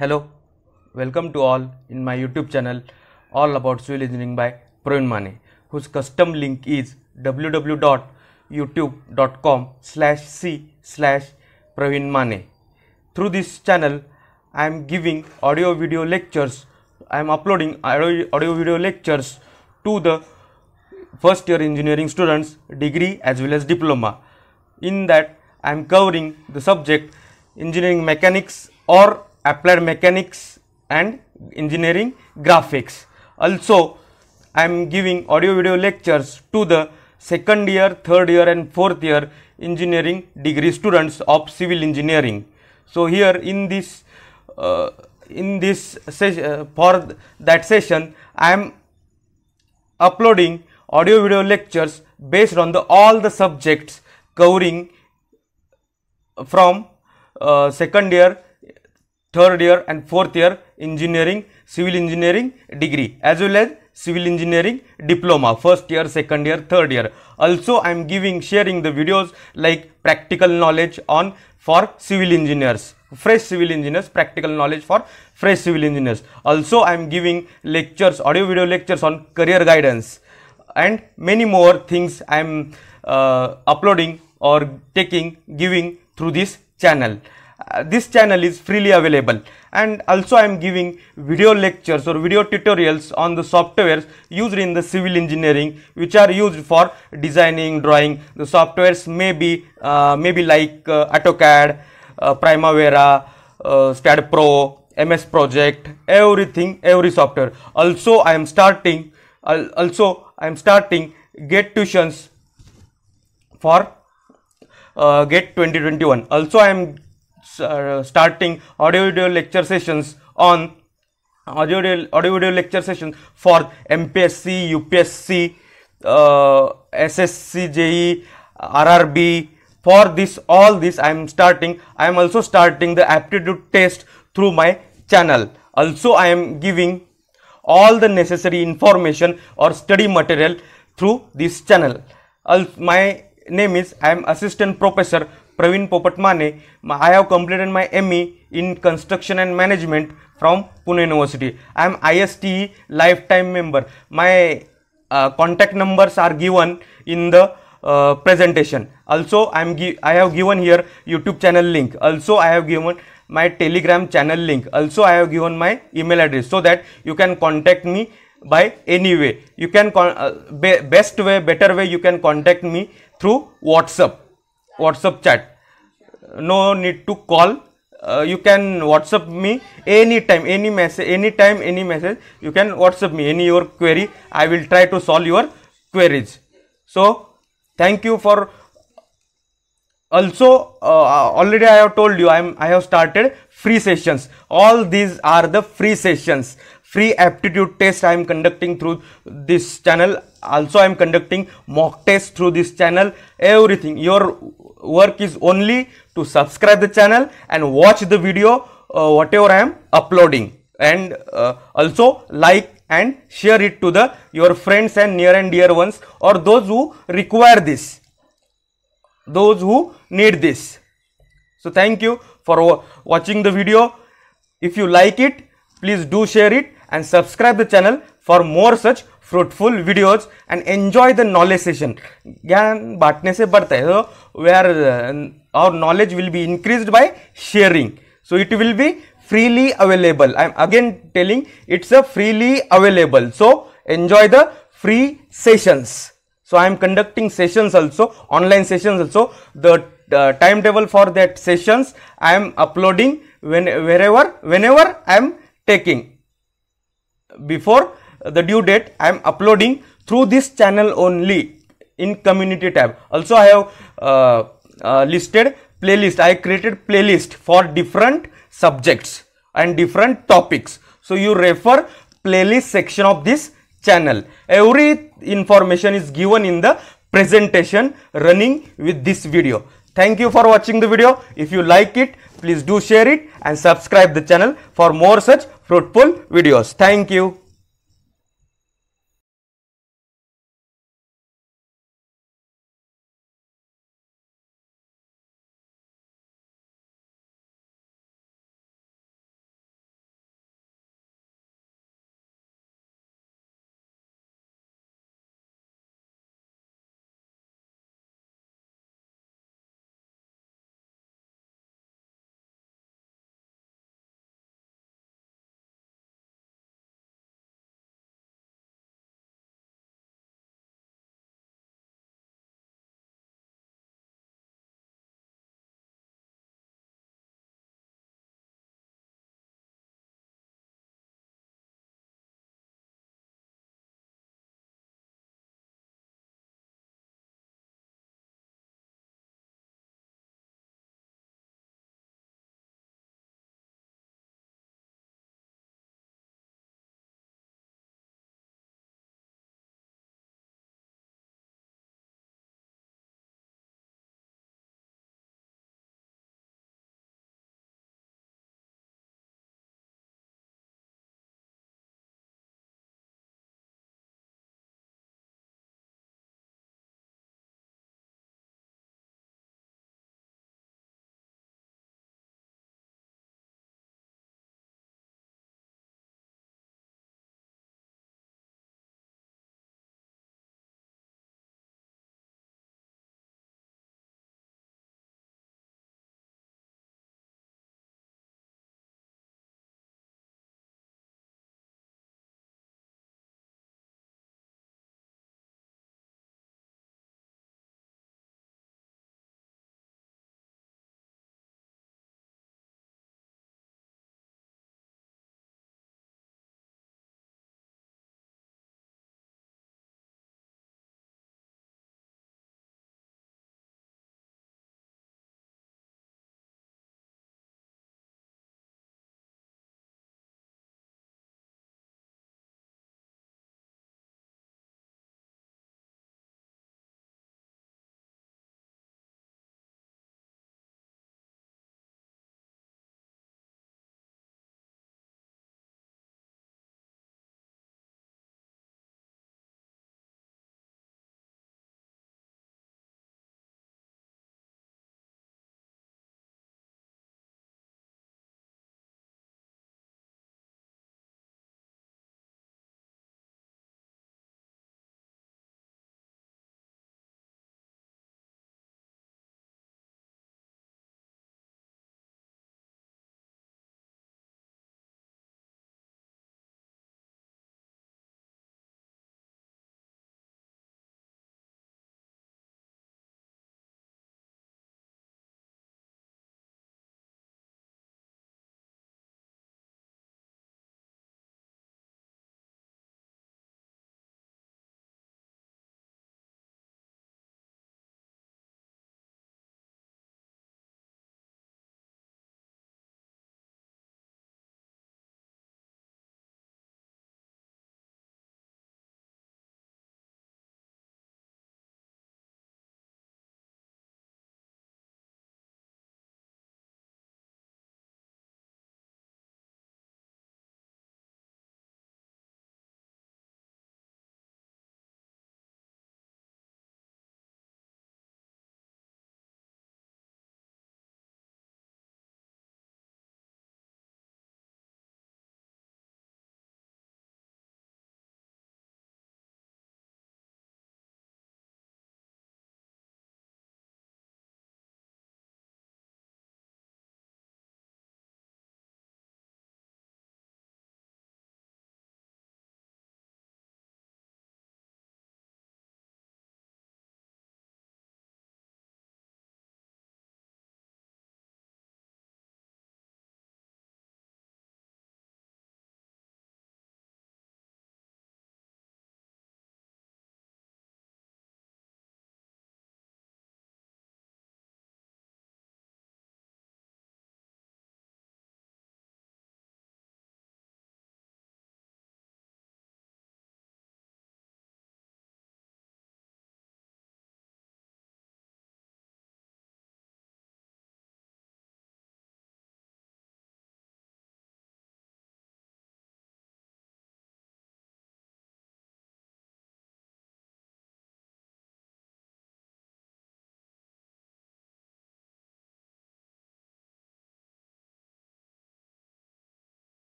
Hello, welcome to all in my YouTube channel all about civil engineering by Praveen Mane whose custom link is www.youtube.com slash c slash Praveen Mane. Through this channel I am giving audio video lectures I am uploading audio, audio video lectures to the first year engineering students degree as well as diploma. In that I am covering the subject engineering mechanics or applied mechanics and engineering graphics. Also, I am giving audio video lectures to the second year, third year and fourth year engineering degree students of civil engineering. So, here in this uh, in this uh, for that session, I am uploading audio video lectures based on the all the subjects covering from uh, second year third year and fourth year engineering, civil engineering degree as well as civil engineering diploma first year second year third year also i am giving sharing the videos like practical knowledge on for civil engineers fresh civil engineers practical knowledge for fresh civil engineers also i am giving lectures audio video lectures on career guidance and many more things i am uh, uploading or taking giving through this channel uh, this channel is freely available and also I am giving video lectures or video tutorials on the softwares used in the civil engineering which are used for designing drawing the softwares may be uh, be like uh, AutoCAD, uh, Primavera, uh, SCAD Pro, MS Project everything every software also I am starting also I am starting get tuitions for uh, get 2021 also I am uh, starting audio video lecture sessions on audio video, audio video lecture session for MPSC, UPSC, uh, SSC, JE, RRB. For this, all this I am starting. I am also starting the aptitude test through my channel. Also, I am giving all the necessary information or study material through this channel. my name is I am assistant professor Praveen Popatmane. I have completed my ME in Construction and Management from Pune University. I am ISTE lifetime member. My uh, contact numbers are given in the uh, presentation. Also, I am I have given here YouTube channel link. Also, I have given my Telegram channel link. Also, I have given my email address so that you can contact me by any way. You can uh, be best way, better way. You can contact me through WhatsApp. WhatsApp chat. No need to call. Uh, you can WhatsApp me anytime, any message, anytime, any message. You can WhatsApp me any your query. I will try to solve your queries. So thank you for also uh, already I have told you I am I have started free sessions. All these are the free sessions free aptitude test I am conducting through this channel. Also I am conducting mock test through this channel. Everything your work is only to subscribe the channel and watch the video uh, whatever I am uploading and uh, also like and share it to the your friends and near and dear ones or those who require this those who need this so thank you for watching the video if you like it please do share it and subscribe the channel for more such fruitful videos and enjoy the knowledge session. ज्ञान बांटने से बढ़ता है so where uh, our knowledge will be increased by sharing. So it will be freely available. I am again telling it's a freely available. So enjoy the free sessions. So I am conducting sessions also online sessions also the timetable for that sessions I am uploading when wherever whenever I am taking before the due date i am uploading through this channel only in community tab also i have uh, uh, listed playlist i created playlist for different subjects and different topics so you refer playlist section of this channel every information is given in the presentation running with this video thank you for watching the video if you like it please do share it and subscribe the channel for more such fruitful videos thank you